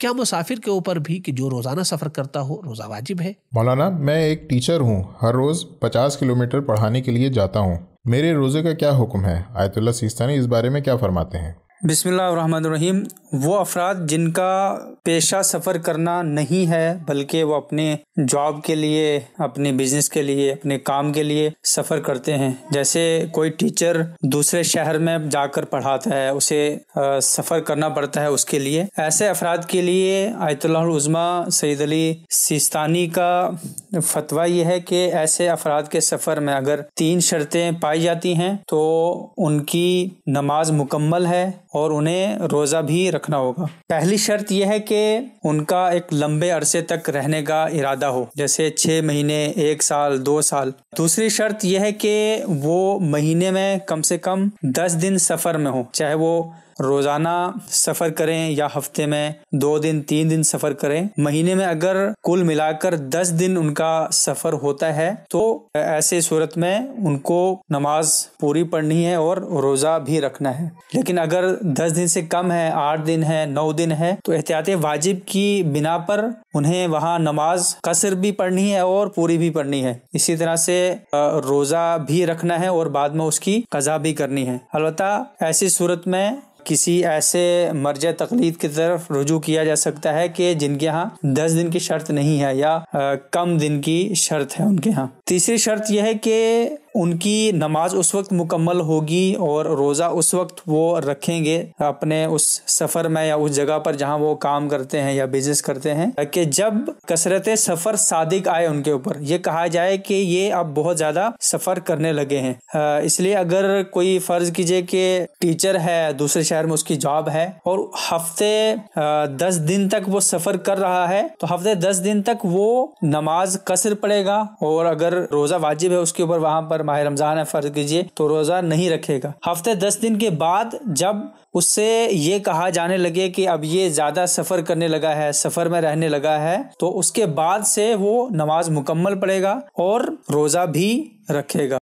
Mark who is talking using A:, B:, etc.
A: क्या मुसाफिर के ऊपर भी कि जो रोजाना सफर करता हो रोजा वाजिब है
B: मौलाना मैं एक टीचर हूँ हर रोज पचास किलोमीटर पढ़ाने के लिए जाता हूँ मेरे रोजे का क्या हुक्म है आयतुल्ला सिस्तानी इस बारे में क्या फरमाते हैं
A: रहीम वो अफराद जिनका पेशा सफ़र करना नहीं है बल्कि वो अपने जॉब के लिए अपने बिजनेस के लिए अपने काम के लिए सफ़र करते हैं जैसे कोई टीचर दूसरे शहर में जाकर पढ़ाता है उसे सफ़र करना पड़ता है उसके लिए ऐसे अफराद के लिए आयतुल्लाज़मा सईद अली सिस्तानी का फतवा यह है कि ऐसे अफराद के सफ़र में अगर तीन शर्तें पाई जाती हैं तो उनकी नमाज मुकम्मल है और उन्हें रोज़ा भी रखना होगा पहली शर्त यह है कि उनका एक लंबे अरसे तक रहने का इरादा हो जैसे छः महीने एक साल दो साल दूसरी शर्त यह है कि वो महीने में कम से कम दस दिन सफ़र में हो चाहे वो रोज़ाना सफ़र करें या हफ्ते में दो दिन तीन दिन सफ़र करें महीने में अगर कुल मिलाकर दस दिन उनका सफ़र होता है तो ऐसे सूरत में उनको नमाज पूरी पढ़नी है और रोज़ा भी रखना है लेकिन अगर दस दिन से कम है आठ दिन है नौ दिन है तो एहतियात वाजिब की बिना पर उन्हें वहाँ नमाज कसर भी पढ़नी है और पूरी भी पढ़नी है इसी तरह से रोज़ा भी रखना है और बाद में उसकी कज़ा भी करनी है अलबत् ऐसी सूरत में किसी ऐसे मर्ज तकलीद की तरफ रुजू किया जा सकता है कि जिनके यहाँ दस दिन की शर्त नहीं है या आ, कम दिन की शर्त है उनके यहाँ तीसरी शर्त यह है कि उनकी नमाज उस वक्त मुकम्मल होगी और रोज़ा उस वक्त वो रखेंगे अपने उस सफ़र में या उस जगह पर जहाँ वो काम करते हैं या बिजनेस करते हैं कि जब कसरत सफ़र सादिक आए उनके ऊपर ये कहा जाए कि ये अब बहुत ज़्यादा सफ़र करने लगे हैं इसलिए अगर कोई फ़र्ज़ कीजिए कि टीचर है दूसरे शहर में उसकी जॉब है और हफ्ते दस दिन तक वो सफ़र कर रहा है तो हफ्ते दस दिन तक वो नमाज कसर पड़ेगा और अगर रोजा वाजिब है उसके ऊपर वहां पर माह रमजान है फर्ज कीजिए तो रोजा नहीं रखेगा हफ्ते दस दिन के बाद जब उससे ये कहा जाने लगे कि अब ये ज्यादा सफर करने लगा है सफर में रहने लगा है तो उसके बाद से वो नमाज मुकम्मल पड़ेगा और रोजा भी रखेगा